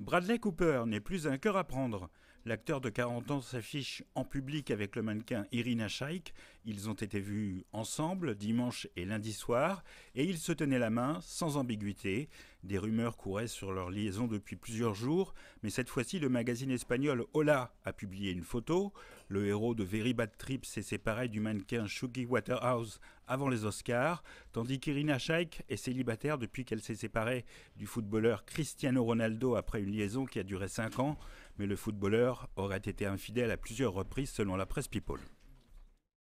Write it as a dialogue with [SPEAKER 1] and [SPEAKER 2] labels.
[SPEAKER 1] Bradley Cooper n'est plus un cœur à prendre. L'acteur de 40 ans s'affiche en public avec le mannequin Irina Shayk. Ils ont été vus ensemble dimanche et lundi soir et ils se tenaient la main sans ambiguïté. Des rumeurs couraient sur leur liaison depuis plusieurs jours, mais cette fois-ci le magazine espagnol Hola a publié une photo. Le héros de Very Bad Trip s'est séparé du mannequin Shuggy Waterhouse avant les Oscars, tandis qu'Irina Shayk est célibataire depuis qu'elle s'est séparée du footballeur Cristiano Ronaldo après une liaison qui a duré 5 ans mais le footballeur aurait été infidèle à plusieurs reprises selon la presse People.